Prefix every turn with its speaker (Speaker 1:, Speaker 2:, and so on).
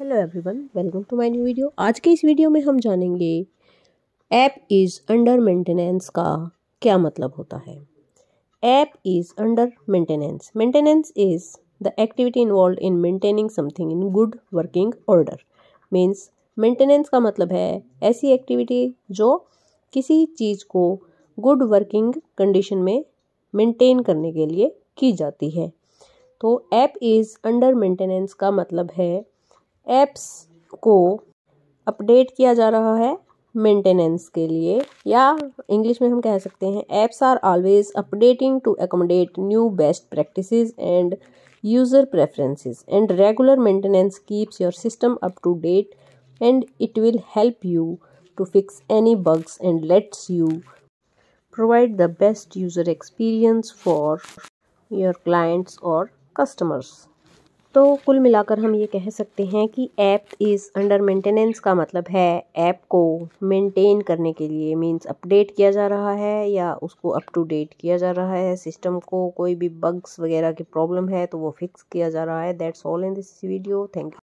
Speaker 1: hello everyone welcome to my new video आज के इस वीडियो में हम जानेंगे ऐप इज़ अंडर मेंटेनेंस का क्या मतलब होता है app is under maintenance maintenance is the activity involve in maintaining something in good working order means maintenance का मतलब है ऐसी एक्टिविटी जो किसी चीज़ को गुड वर्किंग कंडीशन में मेंटेन करने के लिए की जाती है तो ऐप इज़ अंडर मेंटेनेंस का मतलब है एप्स को अपडेट किया जा रहा है मेंटेनेंस के लिए या इंग्लिश में हम कह सकते हैं apps are always updating to accommodate new best practices and user preferences and regular maintenance keeps your system up to date and it will help you to fix any bugs and lets you provide the best user experience for your clients और customers तो कुल मिलाकर हम ये कह सकते हैं कि ऐप इज़ अंडर मेंटेनेंस का मतलब है ऐप को मेंटेन करने के लिए मींस अपडेट किया जा रहा है या उसको अप टू डेट किया जा रहा है सिस्टम को कोई भी बग्स वगैरह की प्रॉब्लम है तो वो फिक्स किया जा रहा है that's all in this video thank you